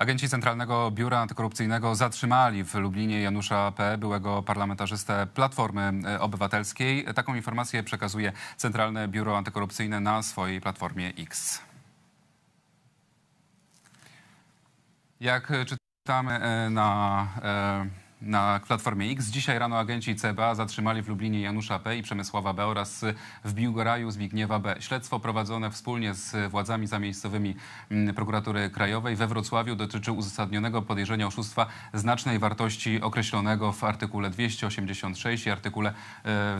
Agenci Centralnego Biura Antykorupcyjnego zatrzymali w Lublinie Janusza P., byłego parlamentarzystę Platformy Obywatelskiej. Taką informację przekazuje Centralne Biuro Antykorupcyjne na swojej platformie X. Jak e, czytamy e, na... E, na Platformie X. Dzisiaj rano agenci CBA zatrzymali w Lublinie Janusza P. i Przemysława B. oraz w Biłgoraju Zbigniewa B. Śledztwo prowadzone wspólnie z władzami zamiejscowymi mm, prokuratury krajowej we Wrocławiu dotyczy uzasadnionego podejrzenia oszustwa znacznej wartości określonego w artykule 286 i artykule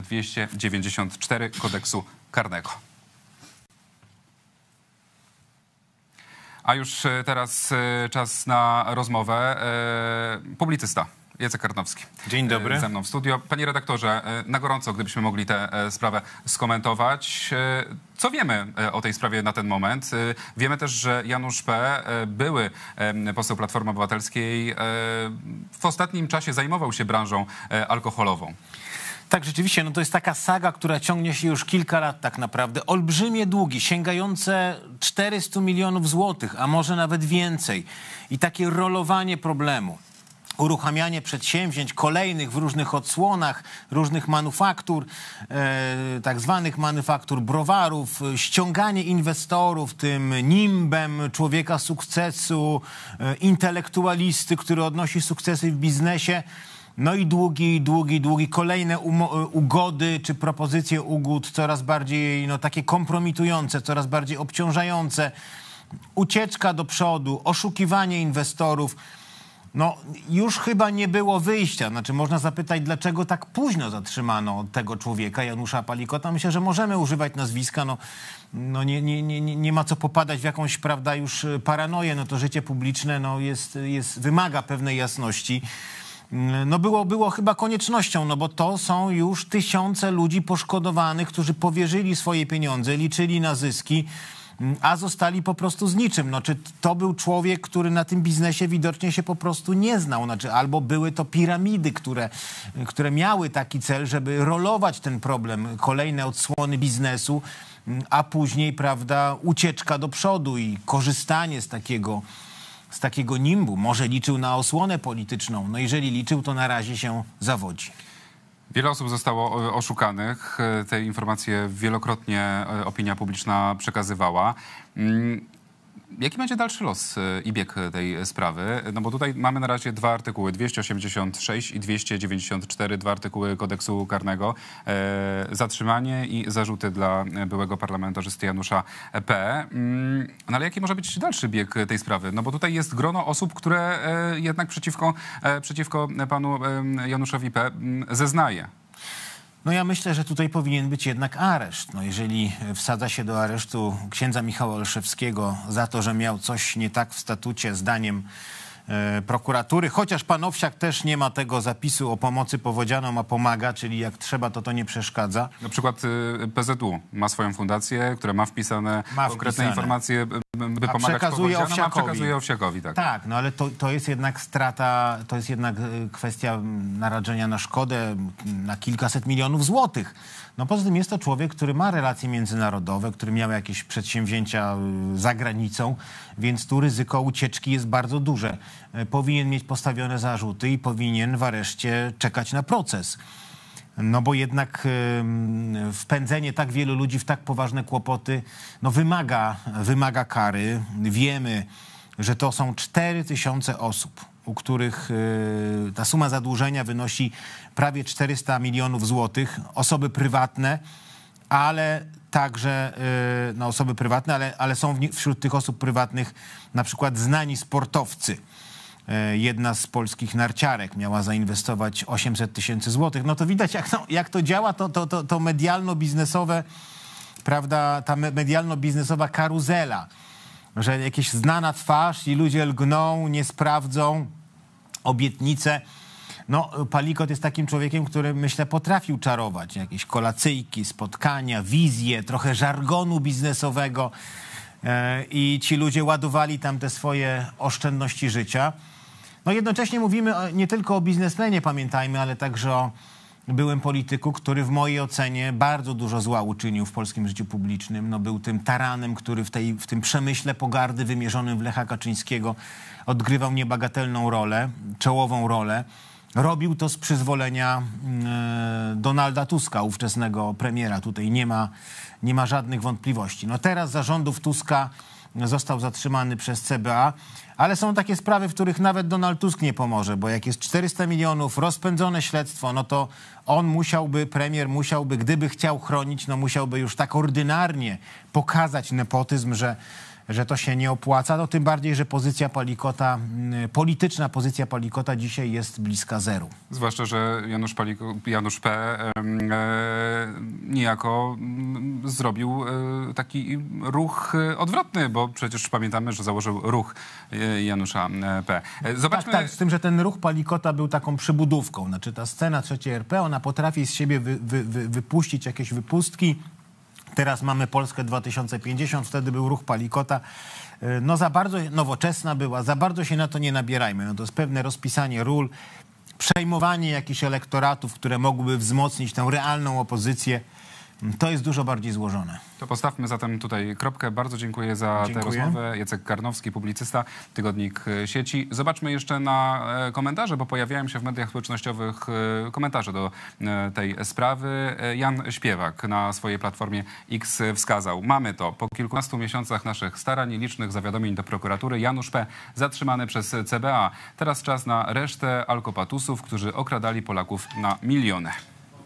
294 e, kodeksu karnego. A już e, teraz e, czas na rozmowę. Publicysta Jacek Karnowski. Dzień e, dobry. Ze mną w studio. Panie redaktorze, e, na gorąco, gdybyśmy mogli tę e, sprawę skomentować. Co wiemy o tej sprawie na ten moment? Wiemy też, że Janusz P., były poseł Platformy Obywatelskiej, w ostatnim czasie zajmował się branżą alkoholową. Tak, rzeczywiście, no to jest taka saga, która ciągnie się już kilka lat tak naprawdę. Olbrzymie długi, sięgające 400 milionów złotych, a może nawet więcej. I takie rolowanie problemu uruchamianie przedsięwzięć kolejnych w różnych odsłonach, różnych manufaktur, e, tak zwanych manufaktur browarów, e, ściąganie inwestorów, tym nimbem człowieka sukcesu, e, intelektualisty, który odnosi sukcesy w biznesie. No i długi, długi, długi, kolejne ugody czy propozycje ugód coraz bardziej no, takie kompromitujące, coraz bardziej obciążające. Ucieczka do przodu, oszukiwanie inwestorów no już chyba nie było wyjścia. Znaczy można zapytać, dlaczego tak późno zatrzymano tego człowieka, Janusza Palikota. Myślę, że możemy używać nazwiska, no, no nie, nie, nie, nie ma co popadać w jakąś, prawda, już e, paranoję. No to życie publiczne no, jest, jest, wymaga pewnej jasności mm, no było, było chyba koniecznością, no bo to są już tysiące ludzi poszkodowanych, którzy powierzyli swoje pieniądze, liczyli na zyski. Mm, a zostali po prostu z niczym. No, czy to był człowiek, który na tym biznesie widocznie się po prostu nie znał? Znaczy, albo były to piramidy, które, które miały taki cel, żeby rolować ten problem, kolejne odsłony biznesu, mm, a później, prawda, ucieczka do przodu i korzystanie z takiego z takiego nimbu. Może liczył na osłonę polityczną. No jeżeli liczył, to na razie się zawodzi. Wiele osób zostało e, oszukanych. E, te informacje wielokrotnie e, opinia publiczna przekazywała. Mm, Jaki będzie dalszy los y, i bieg tej sprawy? No bo tutaj mamy na razie dwa artykuły, 286 i 294, dwa artykuły kodeksu karnego. E, zatrzymanie i zarzuty dla byłego parlamentarzysty Janusza P. Mm, no ale jaki może być dalszy bieg tej sprawy? No bo tutaj jest grono osób, które e, jednak przeciwko, e, przeciwko panu Januszowi P. Mm, zeznaje. No ja myślę, że tutaj powinien być jednak areszt. No jeżeli wsadza się do aresztu księdza Michała Olszewskiego za to, że miał coś nie tak w statucie zdaniem E, prokuratury, chociaż pan Owsiak też nie ma tego zapisu o pomocy powodzianom, a pomaga, czyli jak trzeba, to to nie przeszkadza. Na przykład y, PZU ma swoją fundację, która ma wpisane ma konkretne wpisane. informacje, by a pomagać przekazuje Owsiakowi. A przekazuje Owsiakowi, tak. Tak, no ale to, to jest jednak strata, to jest jednak y, kwestia narażenia na szkodę na kilkaset milionów złotych. No poza tym jest to człowiek, który ma relacje międzynarodowe, który miał jakieś przedsięwzięcia y, za granicą, więc tu ryzyko ucieczki jest bardzo duże. E, powinien mieć postawione zarzuty i powinien w areszcie czekać na proces. No bo jednak e, wpędzenie tak wielu ludzi w tak poważne kłopoty no wymaga, wymaga kary. Wiemy, że to są 4000 osób, u których e, ta suma zadłużenia wynosi prawie 400 milionów złotych. Osoby prywatne, ale także no, osoby prywatne, ale, ale są wśród tych osób prywatnych na przykład znani sportowcy. Y, jedna z polskich narciarek miała zainwestować 800 tysięcy złotych. No to widać, jak to, jak to działa, to, to, to, to medialno-biznesowe, prawda, ta medialno-biznesowa karuzela, że jakieś znana twarz i ludzie lgną, nie sprawdzą obietnice no Palikot jest takim człowiekiem, który myślę potrafił czarować. Jakieś kolacyjki, spotkania, wizje, trochę żargonu biznesowego e, i ci ludzie ładowali tam te swoje oszczędności życia. No jednocześnie mówimy nie tylko o biznesmenie, pamiętajmy, ale także o byłem polityku, który w mojej ocenie bardzo dużo zła uczynił w polskim życiu publicznym. No, był tym taranem, który w, tej, w tym przemyśle pogardy wymierzonym w Lecha Kaczyńskiego odgrywał niebagatelną rolę, czołową rolę. Robił to z przyzwolenia mm, e, Donalda Tuska, ówczesnego premiera. Tutaj nie ma, nie ma żadnych wątpliwości. No teraz zarządów Tuska został zatrzymany przez CBA, ale są takie sprawy, w których nawet Donald Tusk nie pomoże, bo jak jest 400 milionów, rozpędzone śledztwo, no to on musiałby, premier musiałby, gdyby chciał chronić, no musiałby już tak ordynarnie pokazać nepotyzm, że że to się nie opłaca, no tym bardziej, że pozycja Palikota, mm, polityczna pozycja Palikota dzisiaj jest bliska zeru. Zwłaszcza, że Janusz, Paliko, Janusz P. E, niejako mm, zrobił e, taki ruch e, odwrotny, bo przecież pamiętamy, że założył ruch e, Janusza P. Zobaczmy... Tak, tak, z tym, że ten ruch Palikota był taką przybudówką. Znaczy ta scena trzeciej RP, ona potrafi z siebie wy, wy, wy, wypuścić jakieś wypustki, Teraz mamy Polskę 2050, wtedy był ruch Palikota. E, no za bardzo nowoczesna była, za bardzo się na to nie nabierajmy. No to jest pewne rozpisanie ról, przejmowanie jakichś elektoratów, które mogłyby wzmocnić tę realną opozycję to jest dużo bardziej złożone. To postawmy zatem tutaj kropkę. Bardzo dziękuję za dziękuję. tę rozmowę. Jacek Karnowski, publicysta, Tygodnik e, Sieci. Zobaczmy jeszcze na e, komentarze, bo pojawiają się w mediach społecznościowych e, komentarze do tej sprawy. Jan Śpiewak na swojej platformie X wskazał. Mamy to. Po kilkunastu miesiącach naszych starań i licznych zawiadomień do prokuratury Janusz P. zatrzymany przez CBA. Teraz czas na resztę alkopatusów, którzy okradali Polaków na miliony.